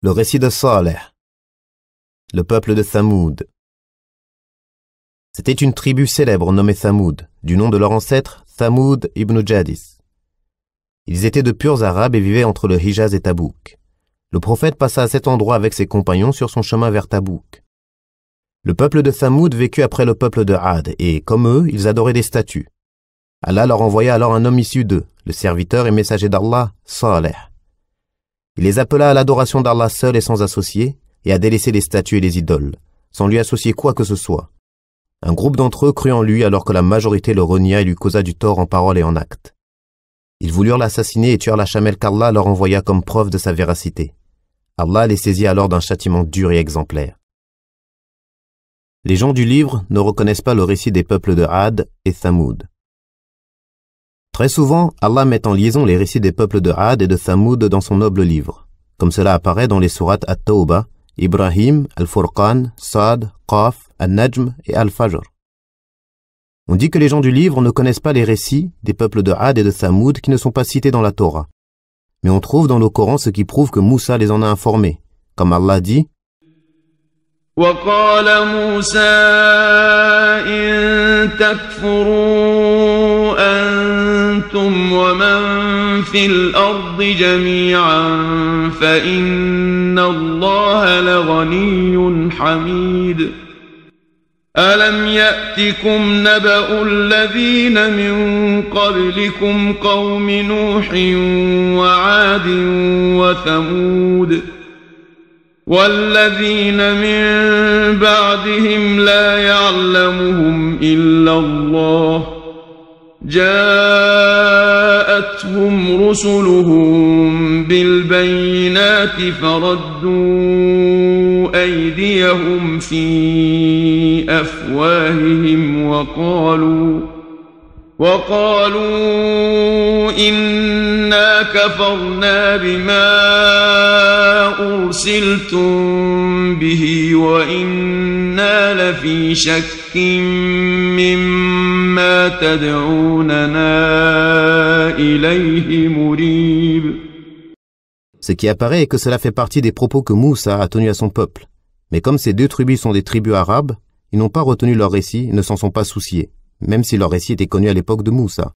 Le récit de Saleh. Le peuple de Thamoud. C'était une tribu célèbre nommée Thamoud, du nom de leur ancêtre Thamoud ibn Jadis. Ils étaient de purs arabes et vivaient entre le Hijaz et Tabouk. Le prophète passa à cet endroit avec ses compagnons sur son chemin vers Tabouk. Le peuple de Thamoud vécut après le peuple de Had, et comme eux, ils adoraient des statues. Allah leur envoya alors un homme issu d'eux, le serviteur et messager d'Allah, Saleh. Il les appela à l'adoration d'Allah seul et sans associé, et à délaisser les statues et les idoles, sans lui associer quoi que ce soit. Un groupe d'entre eux crut en lui alors que la majorité le renia et lui causa du tort en parole et en acte. Ils voulurent l'assassiner et tuèrent la chamelle qu'Allah leur envoya comme preuve de sa véracité. Allah les saisit alors d'un châtiment dur et exemplaire. Les gens du livre ne reconnaissent pas le récit des peuples de Had et Thamoud. Très souvent, Allah met en liaison les récits des peuples de Had et de Thamud dans son noble livre, comme cela apparaît dans les sourates At-Tawbah, Ibrahim, Al-Furqan, Saad, Qaf, Al-Najm et Al-Fajr. On dit que les gens du livre ne connaissent pas les récits des peuples de Had et de Thamud qui ne sont pas cités dans la Torah. Mais on trouve dans le Coran ce qui prouve que Moussa les en a informés, comme Allah dit وقال موسى إن تكفروا أنتم ومن في الأرض جميعا فإن الله لغني حميد ألم يأتكم نبأ الذين من قبلكم قوم نوح وعاد وثمود ۖ والذين من بعدهم لا يعلمهم الا الله جاءتهم رسلهم بالبينات فردوا ايديهم في افواههم وقالوا وقالوا إن Ce qui apparaît est que cela fait partie des propos que Moussa a tenus à son peuple. Mais comme ces deux tribus sont des tribus arabes, ils n'ont pas retenu leur récit, ne s'en sont pas souciés, même si leur récit était connu à l'époque de Moussa.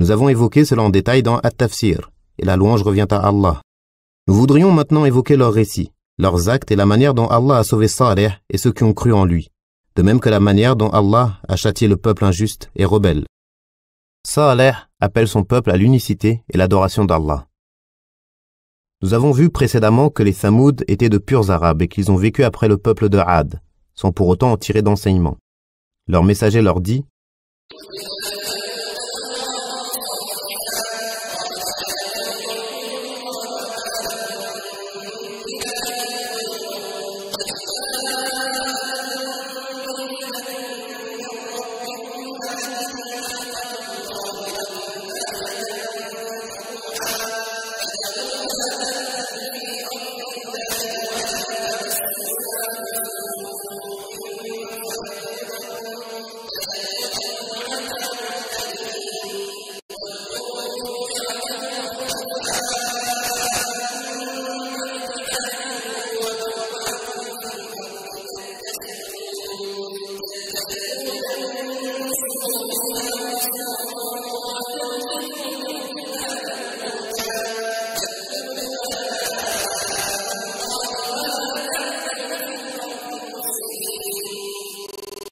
Nous avons évoqué cela en détail dans At-Tafsir, et la louange revient à Allah. Nous voudrions maintenant évoquer leurs récits, leurs actes et la manière dont Allah a sauvé Saleh et ceux qui ont cru en lui, de même que la manière dont Allah a châtié le peuple injuste et rebelle. Saleh appelle son peuple à l'unicité et l'adoration d'Allah. Nous avons vu précédemment que les Thamoud étaient de purs Arabes et qu'ils ont vécu après le peuple de Had, sans pour autant en tirer d'enseignement. Leur messager leur dit Yeah.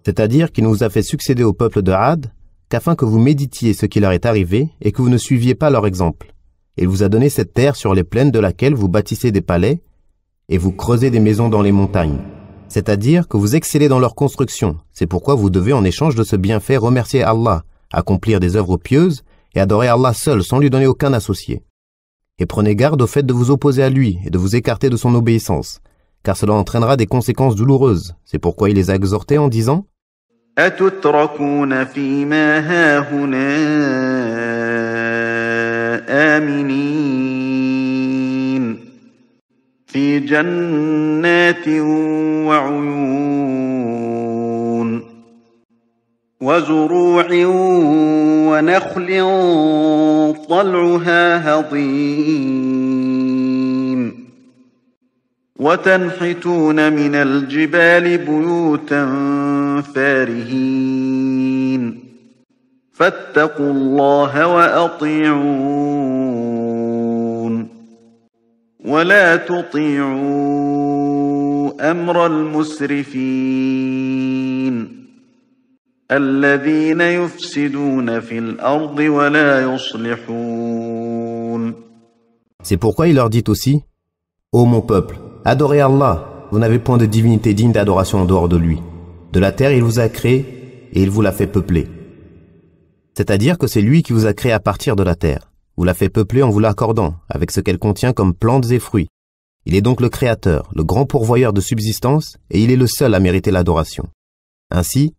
c'est-à-dire qu'il ne vous a fait succéder au peuple de Had qu'afin que vous méditiez ce qui leur est arrivé et que vous ne suiviez pas leur exemple. Il vous a donné cette terre sur les plaines de laquelle vous bâtissez des palais et vous creusez des maisons dans les montagnes, c'est-à-dire que vous excellez dans leur construction. C'est pourquoi vous devez en échange de ce bienfait remercier Allah, accomplir des œuvres pieuses et adorer Allah seul sans lui donner aucun associé. Et prenez garde au fait de vous opposer à lui et de vous écarter de son obéissance, car cela entraînera des conséquences douloureuses. C'est pourquoi il les a exhortés en disant « أتتركون فيما هاهنا آمنين في جنات وعيون وزروع ونخل طلعها هضيم وتنحتون من الجبال بيوتا فارهين فاتقوا الله وأطيعون ولا تطيعوا أمر المسرفين الذين يفسدون في الأرض ولا يصلحون C'est pourquoi il leur dit aussi, Ô mon peuple, Adorez Allah, vous n'avez point de divinité digne d'adoration en dehors de lui. De la terre il vous a créé et il vous l'a fait peupler. C'est-à-dire que c'est lui qui vous a créé à partir de la terre, vous l'a fait peupler en vous l'accordant, avec ce qu'elle contient comme plantes et fruits. Il est donc le Créateur, le grand pourvoyeur de subsistance, et il est le seul à mériter l'adoration. Ainsi,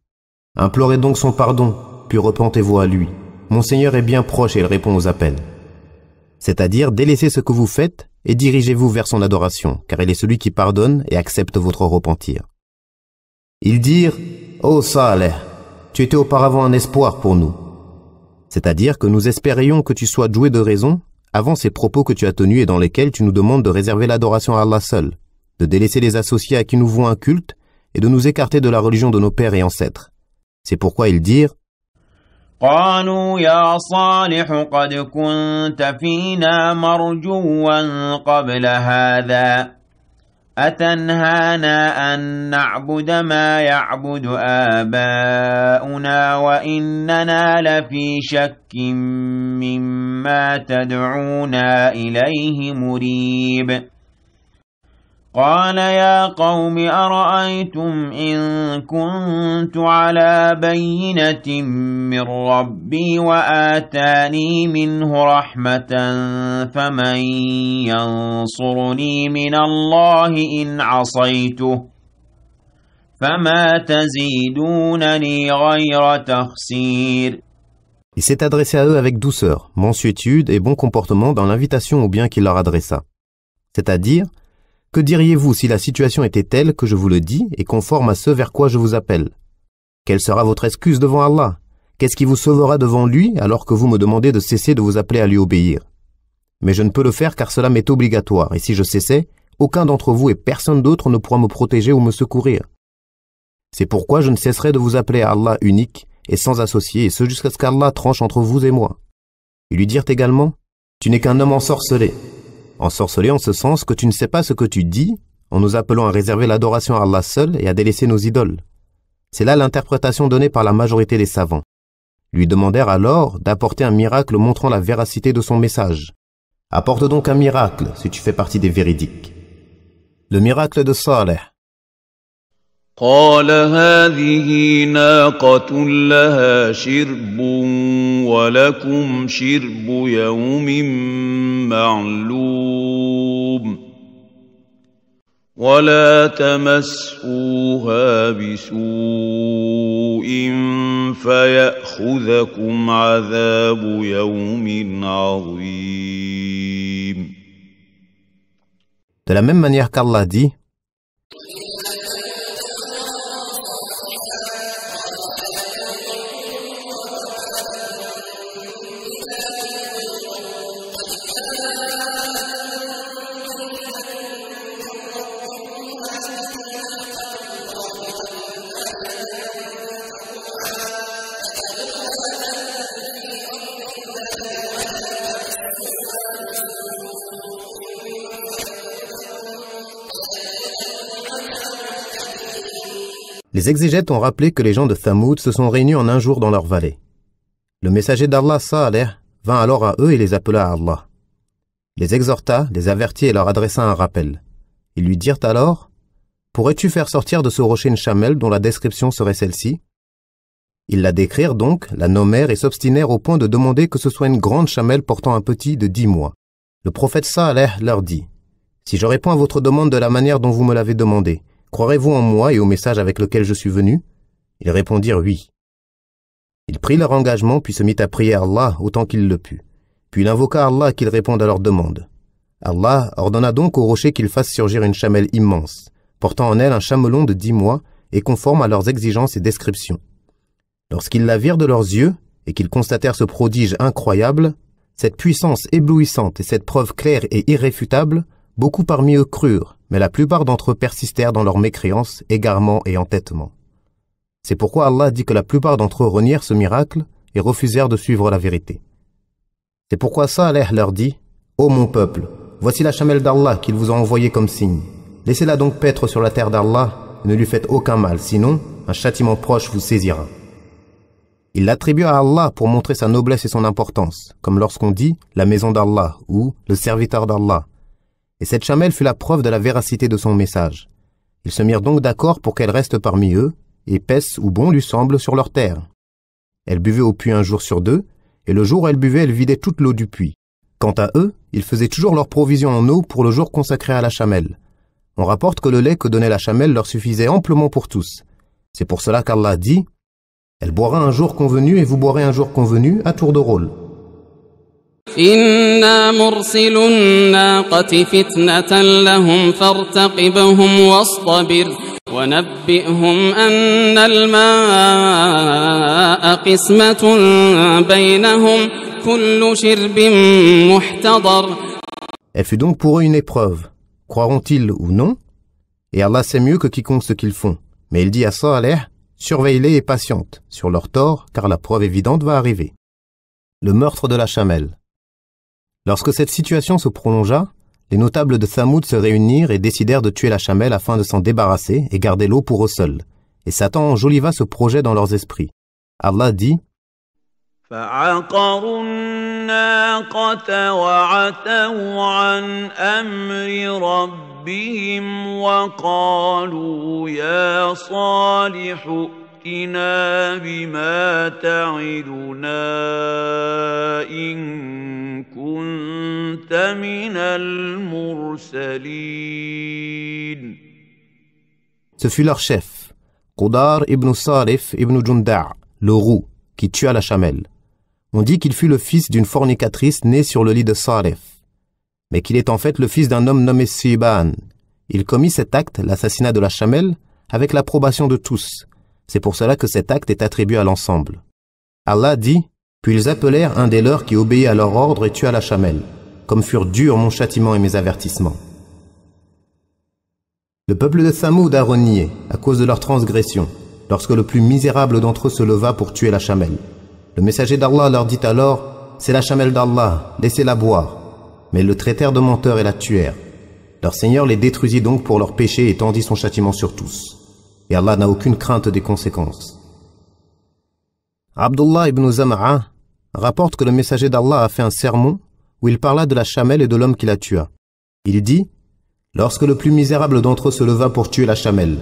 implorez donc son pardon, puis repentez-vous à lui. Mon Seigneur est bien proche et il répond aux appels. C'est-à-dire délaissez ce que vous faites et dirigez-vous vers son adoration, car il est celui qui pardonne et accepte votre repentir. Ils dirent, Ô Saleh, tu étais auparavant un espoir pour nous. C'est-à-dire que nous espérions que tu sois joué de raison avant ces propos que tu as tenus et dans lesquels tu nous demandes de réserver l'adoration à Allah seul, de délaisser les associés à qui nous vouons un culte et de nous écarter de la religion de nos pères et ancêtres. C'est pourquoi ils dirent, قالوا يا صالح قد كنت فينا مرجوا قبل هذا أتنهانا أن نعبد ما يعبد آباؤنا وإننا لفي شك مما تدعونا إليه مريب قال يا قوم أرأيتم إن كنت على بينة من ربي وآتاني منه رحمة فمن ينصرني من الله إن عصيته فما تزيدونني غير تخسير Il s'est adressé à eux avec douceur, mansuétude et bon comportement dans l'invitation au bien qu'il leur adressa. C'est-à-dire, Que diriez-vous si la situation était telle que je vous le dis et conforme à ce vers quoi je vous appelle Quelle sera votre excuse devant Allah Qu'est-ce qui vous sauvera devant lui alors que vous me demandez de cesser de vous appeler à lui obéir Mais je ne peux le faire car cela m'est obligatoire, et si je cessais, aucun d'entre vous et personne d'autre ne pourra me protéger ou me secourir. C'est pourquoi je ne cesserai de vous appeler à Allah unique et sans associé, et ce jusqu'à ce qu'Allah tranche entre vous et moi. Ils lui dirent également, Tu n'es qu'un homme ensorcelé. En en ce sens que tu ne sais pas ce que tu dis en nous appelant à réserver l'adoration à Allah seul et à délaisser nos idoles. C'est là l'interprétation donnée par la majorité des savants. Lui demandèrent alors d'apporter un miracle montrant la véracité de son message. Apporte donc un miracle si tu fais partie des véridiques. Le miracle de Saleh, قال هذه ناقة لها شرب ولكم شرب يوم معلوم ولا تمسوها بسوء فيأخذكم عذاب يوم عظيم De la même manière qu'Allah dit Les exégètes ont rappelé que les gens de Thamoud se sont réunis en un jour dans leur vallée. Le messager d'Allah Saleh vint alors à eux et les appela à Allah. Les exhorta, les avertit et leur adressa un rappel. Ils lui dirent alors Pourrais-tu faire sortir de ce rocher une chamelle dont la description serait celle-ci Ils la décrirent donc, la nommèrent et s'obstinèrent au point de demander que ce soit une grande chamelle portant un petit de dix mois. Le prophète Saleh leur dit Si je réponds à votre demande de la manière dont vous me l'avez demandé, Croirez-vous en moi et au message avec lequel je suis venu Ils répondirent oui. Il prit leur engagement puis se mit à prier Allah autant qu'il le put. Puis il invoqua Allah qu'il réponde à leur demande. Allah ordonna donc au rocher qu'il fasse surgir une chamelle immense, portant en elle un chamelon de dix mois et conforme à leurs exigences et descriptions. Lorsqu'ils la virent de leurs yeux et qu'ils constatèrent ce prodige incroyable, cette puissance éblouissante et cette preuve claire et irréfutable, beaucoup parmi eux crurent, mais la plupart d'entre eux persistèrent dans leur mécréance, égarement et entêtement. C'est pourquoi Allah dit que la plupart d'entre eux renièrent ce miracle et refusèrent de suivre la vérité. C'est pourquoi Saleh leur dit Ô mon peuple, voici la chamelle d'Allah qu'il vous a envoyée comme signe. Laissez-la donc paître sur la terre d'Allah, et ne lui faites aucun mal, sinon un châtiment proche vous saisira. Il l'attribue à Allah pour montrer sa noblesse et son importance, comme lorsqu'on dit la maison d'Allah ou le serviteur d'Allah, et cette chamelle fut la preuve de la véracité de son message. Ils se mirent donc d'accord pour qu'elle reste parmi eux, et ou bon lui semble sur leur terre. Elle buvait au puits un jour sur deux, et le jour où elle buvait, elle vidait toute l'eau du puits. Quant à eux, ils faisaient toujours leur provision en eau pour le jour consacré à la chamelle. On rapporte que le lait que donnait la chamelle leur suffisait amplement pour tous. C'est pour cela qu'Allah dit, Elle boira un jour convenu et vous boirez un jour convenu à tour de rôle. Elle fut donc pour eux une épreuve, croiront-ils ou non Et Allah sait mieux que quiconque ce qu'ils font. Mais il dit à Saleh, surveille-les et patiente sur leur tort, car la preuve évidente va arriver. Le meurtre de la chamelle. Lorsque cette situation se prolongea, les notables de Samoud se réunirent et décidèrent de tuer la chamelle afin de s'en débarrasser et garder l'eau pour eux seuls. Et Satan enjoliva ce projet dans leurs esprits. Allah dit ce fut leur chef, Qudar ibn Saref ibn Jundar, le roux, qui tua la chamelle. On dit qu'il fut le fils d'une fornicatrice née sur le lit de Saref, mais qu'il est en fait le fils d'un homme nommé Siban. Il commit cet acte, l'assassinat de la chamelle, avec l'approbation de tous, c'est pour cela que cet acte est attribué à l'ensemble. Allah dit, Puis ils appelèrent un des leurs qui obéit à leur ordre et tua la chamelle, comme furent durs mon châtiment et mes avertissements. Le peuple de Samoud a renié, à cause de leur transgression, lorsque le plus misérable d'entre eux se leva pour tuer la chamelle. Le messager d'Allah leur dit alors, C'est la chamelle d'Allah, laissez-la boire. Mais ils le traitèrent de menteur et la tuèrent. Leur Seigneur les détruisit donc pour leur péché et tendit son châtiment sur tous et Allah n'a aucune crainte des conséquences. Abdullah ibn Zama'a rapporte que le messager d'Allah a fait un sermon où il parla de la chamelle et de l'homme qui la tua. Il dit Lorsque le plus misérable d'entre eux se leva pour tuer la chamelle,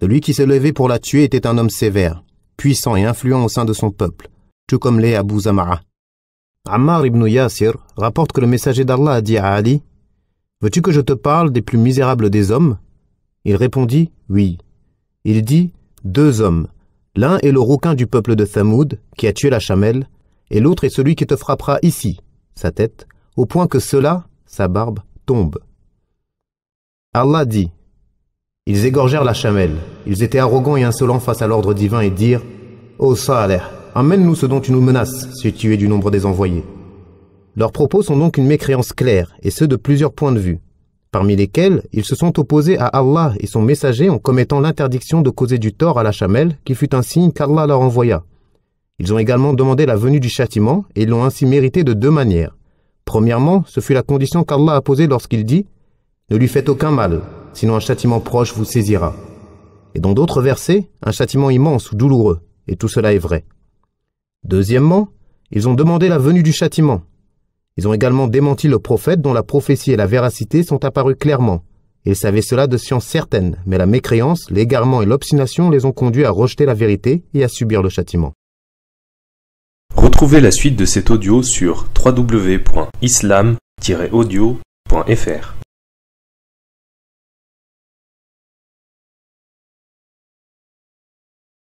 celui qui s'est levé pour la tuer était un homme sévère, puissant et influent au sein de son peuple, tout comme l'est Abu Zama'a. Ammar ibn Yasir rapporte que le messager d'Allah a dit à Ali Veux-tu que je te parle des plus misérables des hommes Il répondit Oui. Il dit Deux hommes. L'un est le roquin du peuple de Thamoud, qui a tué la chamelle, et l'autre est celui qui te frappera ici, sa tête, au point que cela, sa barbe, tombe. Allah dit Ils égorgèrent la chamelle. Ils étaient arrogants et insolents face à l'ordre divin et dirent Ô Saleh, amène-nous ce dont tu nous menaces, si tu es du nombre des envoyés. Leurs propos sont donc une mécréance claire, et ceux de plusieurs points de vue parmi lesquels ils se sont opposés à Allah et son messager en commettant l'interdiction de causer du tort à la chamelle, qui fut un signe qu'Allah leur envoya. Ils ont également demandé la venue du châtiment et l'ont ainsi mérité de deux manières. Premièrement, ce fut la condition qu'Allah a posée lorsqu'il dit Ne lui faites aucun mal, sinon un châtiment proche vous saisira. Et dans d'autres versets, un châtiment immense ou douloureux, et tout cela est vrai. Deuxièmement, ils ont demandé la venue du châtiment, ils ont également démenti le prophète dont la prophétie et la véracité sont apparues clairement. Ils savaient cela de science certaine, mais la mécréance, l'égarement et l'obstination les ont conduits à rejeter la vérité et à subir le châtiment. Retrouvez la suite de cet audio sur www.islam-audio.fr.